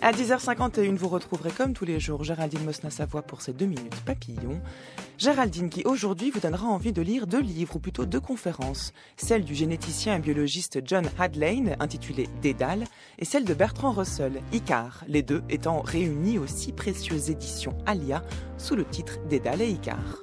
À 10h51, vous retrouverez comme tous les jours Géraldine Mosna-Savoie pour ses deux minutes papillon. Géraldine qui aujourd'hui vous donnera envie de lire deux livres ou plutôt deux conférences, celle du généticien et biologiste John Hadlane intitulée Dédale et celle de Bertrand Russell, Icar, les deux étant réunis aux six précieuses éditions Alia sous le titre Dédale et Icar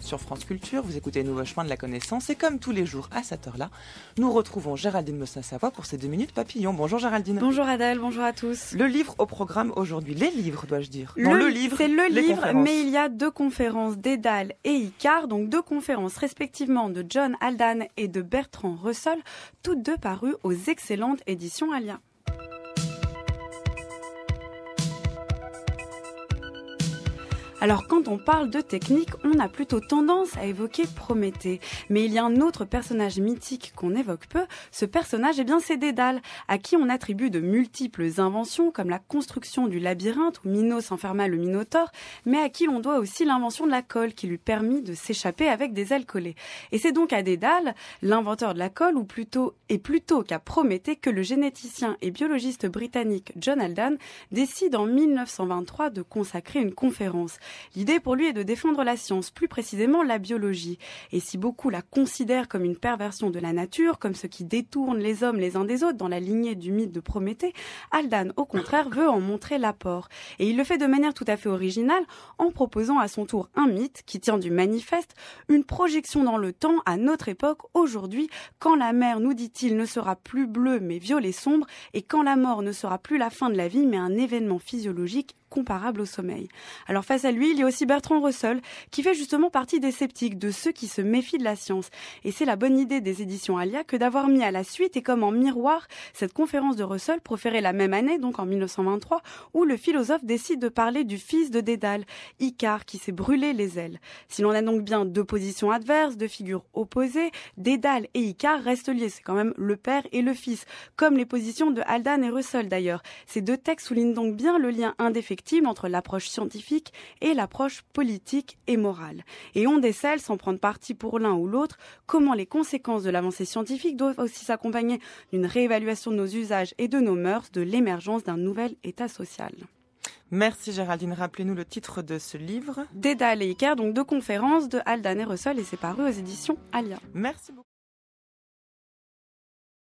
sur France Culture, vous écoutez Nouveau Chemin de la Connaissance et comme tous les jours à cette heure-là, nous retrouvons Géraldine Mossin-Savoie pour ces deux minutes papillon. Bonjour Géraldine. Bonjour Adèle, bonjour à tous. Le livre au programme aujourd'hui, les livres dois-je dire non, le, livre, c'est le livre, mais il y a deux conférences Dédale et Icar, donc deux conférences respectivement de John Aldan et de Bertrand Russell, toutes deux parues aux excellentes éditions Alia. Alors quand on parle de technique, on a plutôt tendance à évoquer Prométhée. Mais il y a un autre personnage mythique qu'on évoque peu. Ce personnage, est eh bien, c'est Dédale, à qui on attribue de multiples inventions, comme la construction du labyrinthe où Minos enferma le Minotaure, mais à qui l'on doit aussi l'invention de la colle qui lui permit de s'échapper avec des ailes collées. Et c'est donc à Dédale, l'inventeur de la colle, ou plutôt, et plutôt qu'à Prométhée, que le généticien et biologiste britannique John Aldan décide en 1923 de consacrer une conférence. L'idée pour lui est de défendre la science, plus précisément la biologie. Et si beaucoup la considèrent comme une perversion de la nature, comme ce qui détourne les hommes les uns des autres dans la lignée du mythe de Prométhée, Aldan, au contraire, veut en montrer l'apport. Et il le fait de manière tout à fait originale en proposant à son tour un mythe qui tient du manifeste, une projection dans le temps à notre époque, aujourd'hui, quand la mer, nous dit-il, ne sera plus bleue mais violet sombre, et quand la mort ne sera plus la fin de la vie mais un événement physiologique comparable au sommeil. Alors face à lui, il y a aussi Bertrand Russell, qui fait justement partie des sceptiques, de ceux qui se méfient de la science. Et c'est la bonne idée des éditions Alia que d'avoir mis à la suite et comme en miroir cette conférence de Russell proférée la même année, donc en 1923, où le philosophe décide de parler du fils de Dédale, Icare, qui s'est brûlé les ailes. Si l'on a donc bien deux positions adverses, deux figures opposées, Dédale et Icare restent liés. C'est quand même le père et le fils, comme les positions de Aldan et Russell d'ailleurs. Ces deux textes soulignent donc bien le lien indéfectible entre l'approche scientifique et l'approche politique et morale. Et on décèle, sans prendre parti pour l'un ou l'autre, comment les conséquences de l'avancée scientifique doivent aussi s'accompagner d'une réévaluation de nos usages et de nos mœurs, de l'émergence d'un nouvel État social. Merci Géraldine. Rappelez-nous le titre de ce livre. Dédale et Icar, donc deux conférences de Aldan et Russell et c'est paru aux éditions Alia. Merci beaucoup.